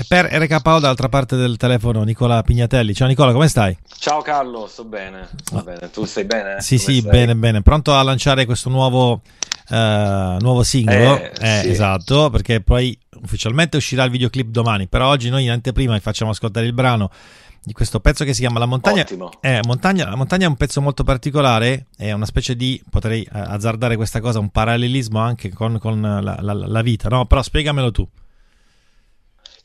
E per RKO dall'altra parte del telefono Nicola Pignatelli. Ciao Nicola, come stai? Ciao Carlo, sto bene. Sto ah. bene. Tu stai bene? Sì, come sì, stai? bene, bene. Pronto a lanciare questo nuovo, uh, nuovo singolo? Eh, eh, sì. Esatto, perché poi ufficialmente uscirà il videoclip domani, però oggi noi in anteprima vi facciamo ascoltare il brano di questo pezzo che si chiama La montagna. Eh, montagna. La montagna è un pezzo molto particolare, è una specie di, potrei eh, azzardare questa cosa, un parallelismo anche con, con la, la, la vita, no? Però spiegamelo tu.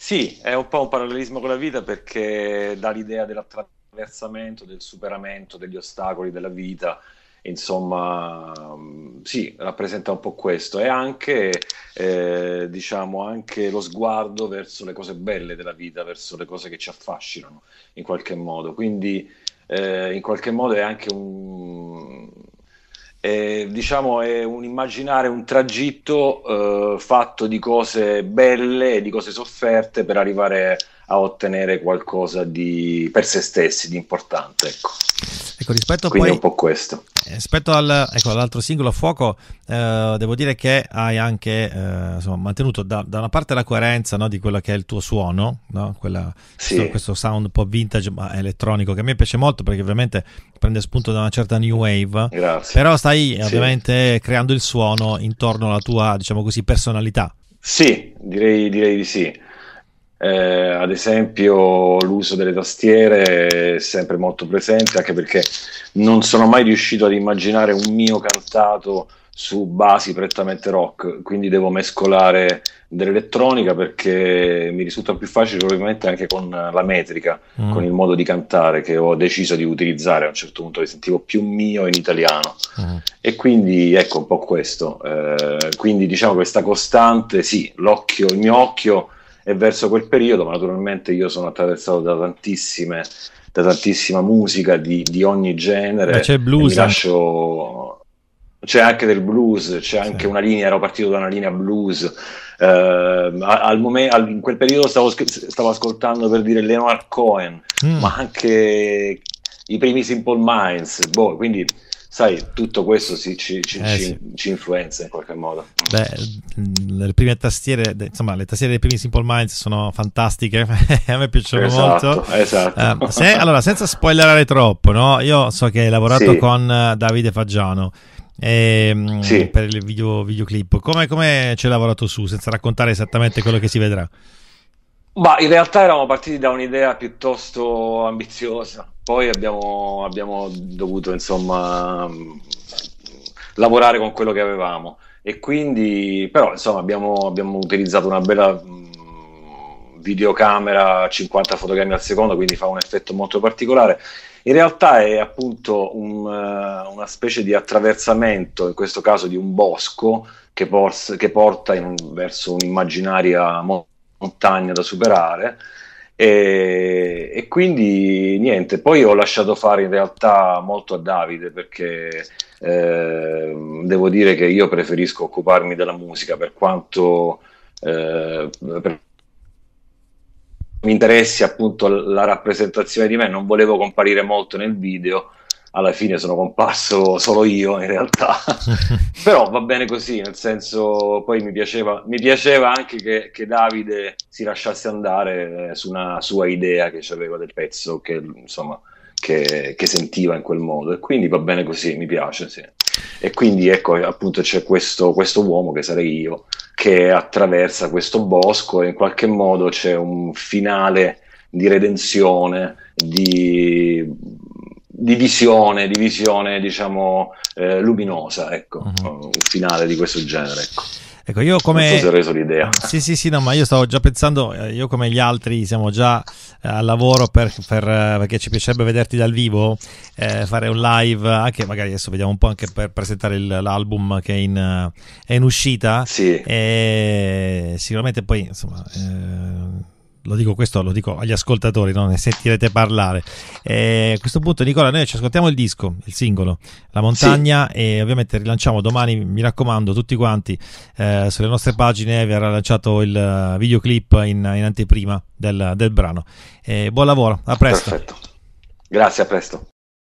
Sì, è un po' un parallelismo con la vita perché dà l'idea dell'attraversamento, del superamento degli ostacoli della vita, insomma, mm, sì, rappresenta un po' questo e anche, eh, diciamo, anche lo sguardo verso le cose belle della vita, verso le cose che ci affascinano in qualche modo. Quindi, eh, in qualche modo è anche un, eh, diciamo è un immaginare un tragitto eh, fatto di cose belle e di cose sofferte per arrivare a ottenere qualcosa di, per se stessi di importante. Ecco. Ecco, rispetto Quindi poi, un po' questo. Eh, rispetto al, ecco, all'altro singolo a fuoco, eh, devo dire che hai anche eh, insomma, mantenuto da, da, una parte la coerenza no, di quello che è il tuo suono, no? Quella, sì. questo, questo, sound un po' vintage ma elettronico che a me piace molto perché ovviamente prende spunto da una certa new wave, Grazie. però stai sì. ovviamente creando il suono intorno alla tua diciamo così, personalità. Sì, direi, direi di sì eh, ad esempio l'uso delle tastiere è sempre molto presente, anche perché non sono mai riuscito ad immaginare un mio cantato su basi prettamente rock, quindi devo mescolare dell'elettronica perché mi risulta più facile probabilmente anche con la metrica, mm. con il modo di cantare che ho deciso di utilizzare a un certo punto, che sentivo più mio in italiano. Mm. E quindi ecco un po' questo. Eh, quindi diciamo questa costante, sì, l'occhio, il mio occhio e verso quel periodo, ma naturalmente io sono attraversato da tantissime da tantissima musica di, di ogni genere. Beh, c'è blues. Lascio... C'è anche del blues, c'è anche sì. una linea, ero partito da una linea blues. Eh, al momento, in quel periodo stavo, stavo, ascoltando per dire Leonard Cohen, mm. ma anche i primi Simple Minds. Boh, quindi sai, tutto questo si, ci, ci, eh, ci, sì. ci, influenza in qualche modo. Beh, le prime tastiere, insomma, le tastiere dei primi Simple Minds sono fantastiche, a me piacciono esatto, molto. Esatto. Eh, se, allora, senza spoilerare troppo, no? io so che hai lavorato sì. con eh, Davide Faggiano. E, ehm, sì. per il video, videoclip come, come ci hai lavorato su senza raccontare esattamente quello che si vedrà ma in realtà eravamo partiti da un'idea piuttosto ambiziosa poi abbiamo, abbiamo dovuto insomma lavorare con quello che avevamo e quindi però insomma abbiamo, abbiamo utilizzato una bella mm, videocamera 50 fotogrammi al secondo quindi fa un effetto molto particolare in realtà è appunto un, eh, una specie di attraversamento, in questo caso di un bosco, che, por- che porta un, verso un'immaginaria montagna da superare. E, e, quindi niente, poi ho lasciato fare in realtà molto a Davide perché eh, devo dire che io preferisco occuparmi della musica per quanto eh, per... mi interessi appunto la rappresentazione di me, non volevo comparire molto nel video alla fine sono comparso solo io in realtà, però va bene così, nel senso poi mi piaceva, mi piaceva anche che, che, Davide si lasciasse andare eh, su una sua idea che aveva del pezzo che insomma che, che, sentiva in quel modo e quindi va bene così, mi piace. Sì. E quindi ecco appunto c'è questo, questo uomo che sarei io che attraversa questo bosco e in qualche modo c'è un finale di redenzione, di di visione, di visione diciamo eh, luminosa, ecco, uh-huh. un finale di questo genere, ecco. Ecco, io come... Non so se ho reso l'idea. Sì, sì, sì, no, ma io stavo già pensando, eh, io come gli altri siamo già eh, al lavoro per, per, eh, perché ci piacerebbe vederti dal vivo, eh, fare un live, anche magari adesso vediamo un po' anche per presentare il, l'album che è in, è in uscita. Sì. E sicuramente poi, insomma... Eh, lo dico questo, lo dico agli ascoltatori, no? ne sentirete parlare. Eh, a questo punto, Nicola, noi ci ascoltiamo il disco, il singolo, La montagna, sì. e ovviamente rilanciamo domani, mi raccomando, tutti quanti eh, sulle nostre pagine verrà lanciato il eh, videoclip in, in anteprima del, del brano. Eh, buon lavoro, a presto. Perfetto. Grazie, a presto.